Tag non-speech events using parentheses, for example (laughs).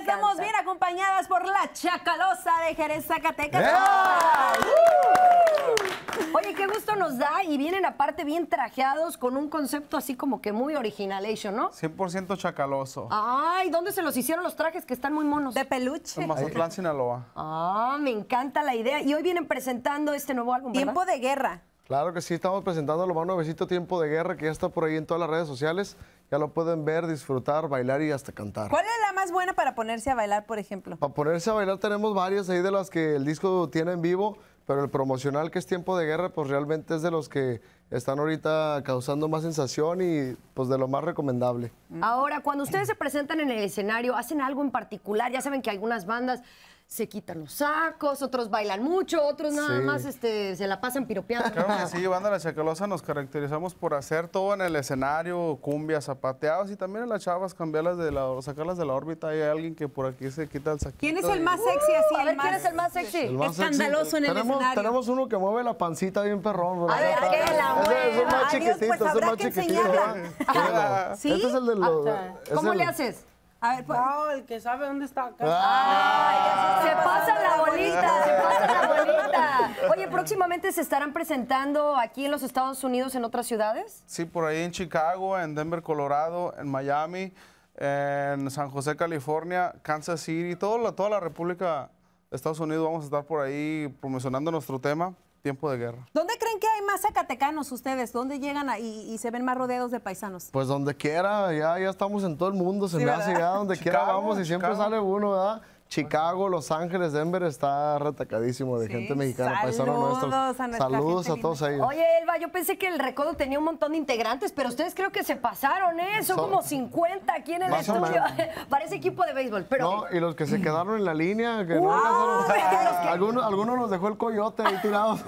estamos bien acompañadas por la Chacalosa de Jerez Zacatecas. Oye, qué gusto nos da y vienen aparte bien trajeados con un concepto así como que muy original, ¿eh, ¿no? 100% chacaloso. Ay, ¿dónde se los hicieron los trajes que están muy monos? De peluche. En Mazatlán, Sinaloa. Ah, me encanta la idea. Y hoy vienen presentando este nuevo álbum, Tiempo de guerra. Claro que sí, estamos presentando lo más nuevecito Tiempo de Guerra, que ya está por ahí en todas las redes sociales. Ya lo pueden ver, disfrutar, bailar y hasta cantar. ¿Cuál es la más es buena para ponerse a bailar, por ejemplo? Para ponerse a bailar tenemos varias ahí de las que el disco tiene en vivo, pero el promocional que es Tiempo de Guerra, pues realmente es de los que están ahorita causando más sensación y pues de lo más recomendable. Ahora, cuando ustedes se presentan en el escenario, ¿hacen algo en particular? Ya saben que algunas bandas se quitan los sacos, otros bailan mucho, otros nada más este, se la pasan piropeando. Claro que (laughs) sí, Banda La Chacalosa nos caracterizamos por hacer todo en el escenario, cumbias, zapateados y también en las chavas cambiarlas de la, sacarlas de la órbita. Hay alguien que por aquí se quita el saquito. ¿Quién es el más sexy así? Uh, a ver, ¿quién es el más sexy? El Escandaloso en el escenario. Tenemos uno que mueve la pancita bien perrón. ¿verdad? A ver, ¿qué la mueve. Pues, es, un más chiquitito, es es más chiquitito. Sí, este es el de los, ¿Cómo le haces? A ver, pues. el que sabe dónde está acá. Ah. se pasa la bolita, se pasa la bolita. Oye, próximamente se estarán presentando aquí en los Estados Unidos, en otras ciudades. Sí, por ahí en Chicago, en Denver, Colorado, en Miami, en San José, California, Kansas City, toda toda la República de Estados Unidos vamos a estar por ahí promocionando nuestro tema tiempo de guerra. ¿Dónde creen que hay más zacatecanos ustedes? ¿Dónde llegan y, se ven más rodeados de paisanos? Pues donde quiera, ya, ya estamos en todo el mundo, se me hace ya, donde (laughs) quiera vamos y siempre sale uno, ¿verdad? Chicago, Los Ángeles, Denver está retacadísimo de gente mexicana, Saludos a todos ahí. ellos. Oye, Elba, yo pensé que el recodo tenía un montón de integrantes, pero ustedes creo que se pasaron, ¿eh? Son, como 50 aquí en el estudio. (laughs) Parece equipo de béisbol, pero. No, y los que se quedaron en la línea, que no Algunos, algunos nos dejó el coyote ahí tirados.